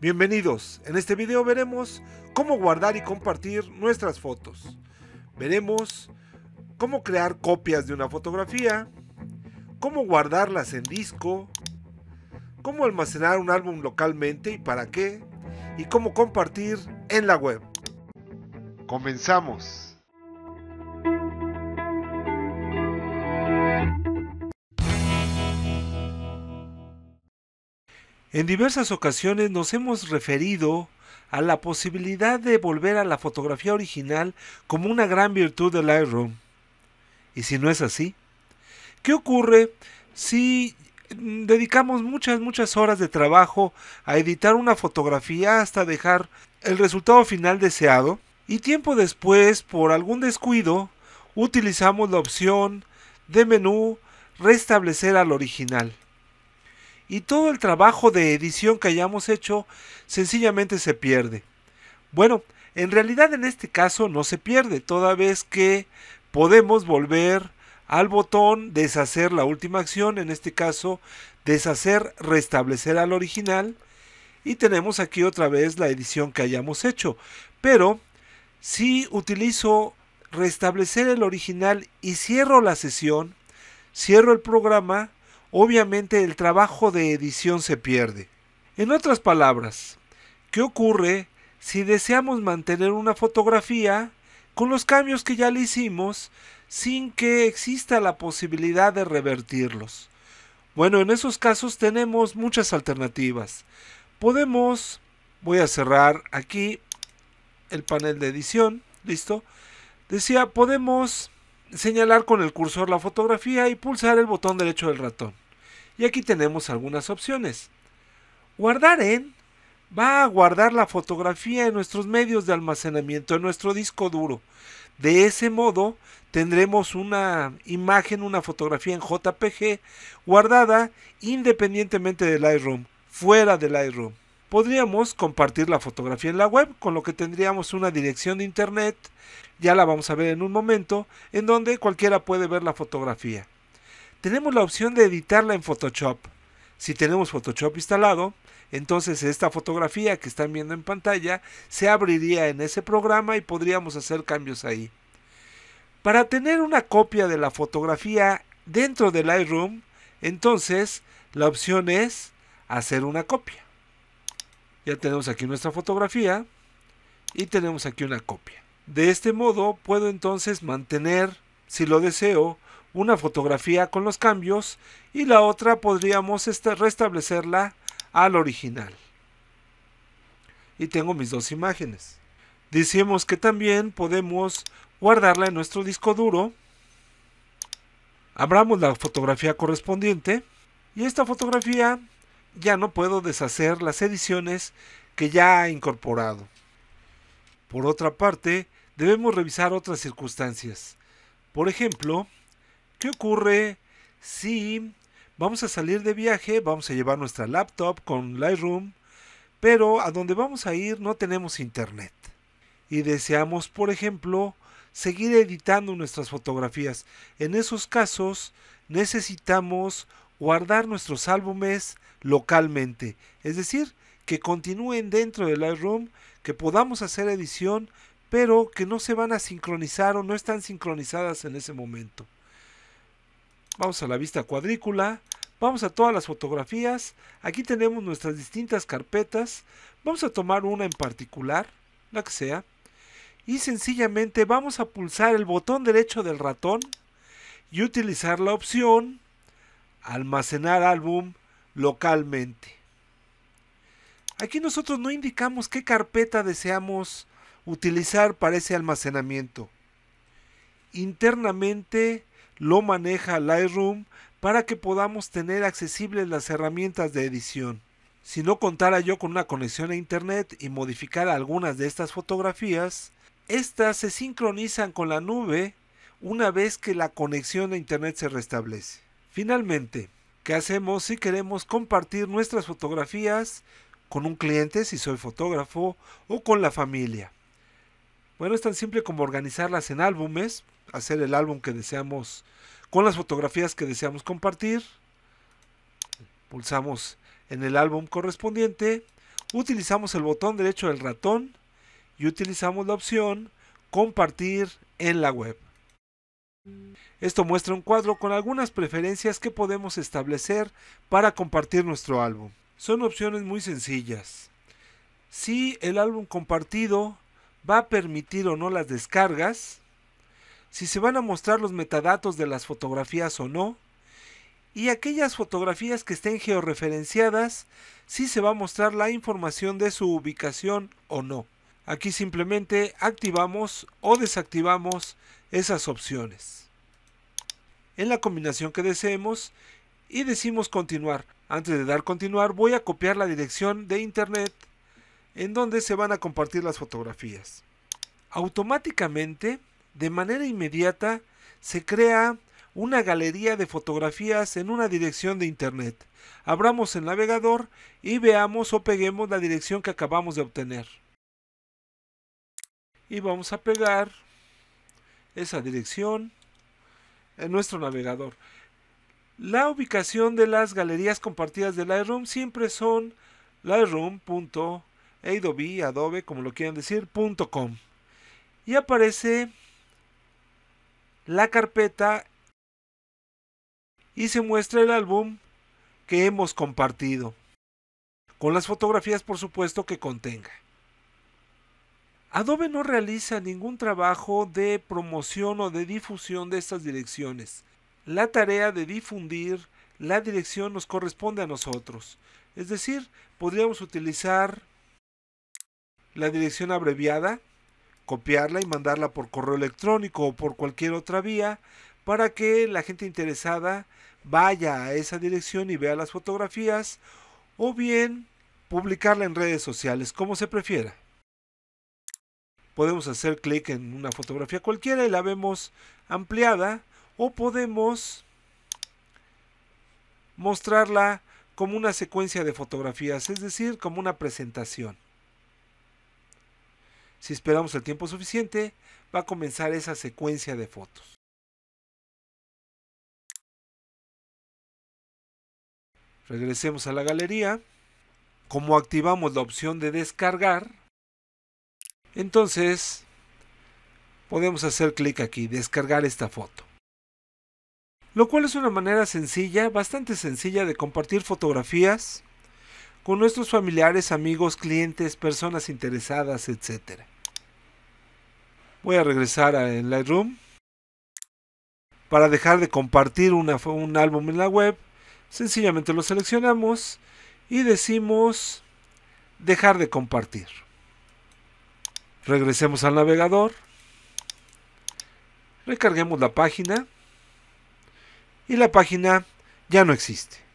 Bienvenidos, en este video veremos cómo guardar y compartir nuestras fotos. Veremos cómo crear copias de una fotografía, cómo guardarlas en disco, cómo almacenar un álbum localmente y para qué, y cómo compartir en la web. Comenzamos. En diversas ocasiones nos hemos referido a la posibilidad de volver a la fotografía original como una gran virtud del Lightroom. ¿Y si no es así? ¿Qué ocurre si dedicamos muchas, muchas horas de trabajo a editar una fotografía hasta dejar el resultado final deseado? Y tiempo después, por algún descuido, utilizamos la opción de menú restablecer al original y todo el trabajo de edición que hayamos hecho sencillamente se pierde. Bueno, en realidad en este caso no se pierde, toda vez que podemos volver al botón deshacer la última acción, en este caso deshacer, restablecer al original y tenemos aquí otra vez la edición que hayamos hecho. Pero si utilizo restablecer el original y cierro la sesión, cierro el programa, obviamente el trabajo de edición se pierde. En otras palabras, ¿qué ocurre si deseamos mantener una fotografía con los cambios que ya le hicimos sin que exista la posibilidad de revertirlos? Bueno, en esos casos tenemos muchas alternativas. Podemos, voy a cerrar aquí el panel de edición, listo. Decía, podemos señalar con el cursor la fotografía y pulsar el botón derecho del ratón. Y aquí tenemos algunas opciones. Guardar en va a guardar la fotografía en nuestros medios de almacenamiento, en nuestro disco duro. De ese modo tendremos una imagen, una fotografía en JPG guardada independientemente del Lightroom, fuera del Lightroom. Podríamos compartir la fotografía en la web, con lo que tendríamos una dirección de internet, ya la vamos a ver en un momento, en donde cualquiera puede ver la fotografía tenemos la opción de editarla en Photoshop. Si tenemos Photoshop instalado, entonces esta fotografía que están viendo en pantalla se abriría en ese programa y podríamos hacer cambios ahí. Para tener una copia de la fotografía dentro del Lightroom, entonces la opción es hacer una copia. Ya tenemos aquí nuestra fotografía y tenemos aquí una copia. De este modo puedo entonces mantener, si lo deseo, una fotografía con los cambios y la otra podríamos este, restablecerla al original. Y tengo mis dos imágenes. Decimos que también podemos guardarla en nuestro disco duro. Abramos la fotografía correspondiente y esta fotografía ya no puedo deshacer las ediciones que ya ha incorporado. Por otra parte, debemos revisar otras circunstancias. Por ejemplo, ¿Qué ocurre si vamos a salir de viaje, vamos a llevar nuestra laptop con Lightroom, pero a donde vamos a ir no tenemos internet? Y deseamos, por ejemplo, seguir editando nuestras fotografías. En esos casos necesitamos guardar nuestros álbumes localmente, es decir, que continúen dentro de Lightroom, que podamos hacer edición, pero que no se van a sincronizar o no están sincronizadas en ese momento vamos a la vista cuadrícula, vamos a todas las fotografías, aquí tenemos nuestras distintas carpetas, vamos a tomar una en particular, la que sea, y sencillamente vamos a pulsar el botón derecho del ratón y utilizar la opción almacenar álbum localmente. Aquí nosotros no indicamos qué carpeta deseamos utilizar para ese almacenamiento. Internamente lo maneja Lightroom para que podamos tener accesibles las herramientas de edición. Si no contara yo con una conexión a internet y modificara algunas de estas fotografías, estas se sincronizan con la nube una vez que la conexión a internet se restablece. Finalmente, ¿qué hacemos si queremos compartir nuestras fotografías con un cliente si soy fotógrafo o con la familia? Bueno, es tan simple como organizarlas en álbumes, hacer el álbum que deseamos, con las fotografías que deseamos compartir. Pulsamos en el álbum correspondiente, utilizamos el botón derecho del ratón y utilizamos la opción compartir en la web. Esto muestra un cuadro con algunas preferencias que podemos establecer para compartir nuestro álbum. Son opciones muy sencillas. Si el álbum compartido va a permitir o no las descargas, si se van a mostrar los metadatos de las fotografías o no, y aquellas fotografías que estén georreferenciadas, si se va a mostrar la información de su ubicación o no. Aquí simplemente activamos o desactivamos esas opciones en la combinación que deseemos y decimos continuar. Antes de dar continuar voy a copiar la dirección de internet en donde se van a compartir las fotografías. Automáticamente de manera inmediata se crea una galería de fotografías en una dirección de internet. Abramos el navegador y veamos o peguemos la dirección que acabamos de obtener. Y vamos a pegar esa dirección en nuestro navegador. La ubicación de las galerías compartidas de Lightroom siempre son lightroom.adobe, adobe, como lo quieran decir, .com. Y aparece la carpeta y se muestra el álbum que hemos compartido, con las fotografías por supuesto que contenga. Adobe no realiza ningún trabajo de promoción o de difusión de estas direcciones. La tarea de difundir la dirección nos corresponde a nosotros. Es decir, podríamos utilizar la dirección abreviada copiarla y mandarla por correo electrónico o por cualquier otra vía para que la gente interesada vaya a esa dirección y vea las fotografías o bien publicarla en redes sociales, como se prefiera. Podemos hacer clic en una fotografía cualquiera y la vemos ampliada o podemos mostrarla como una secuencia de fotografías, es decir, como una presentación. Si esperamos el tiempo suficiente, va a comenzar esa secuencia de fotos. Regresemos a la galería. Como activamos la opción de descargar, entonces podemos hacer clic aquí, descargar esta foto. Lo cual es una manera sencilla, bastante sencilla de compartir fotografías con nuestros familiares, amigos, clientes, personas interesadas, etc. Voy a regresar a Lightroom para dejar de compartir un álbum en la web. Sencillamente lo seleccionamos y decimos dejar de compartir. Regresemos al navegador. Recarguemos la página. Y la página ya no existe.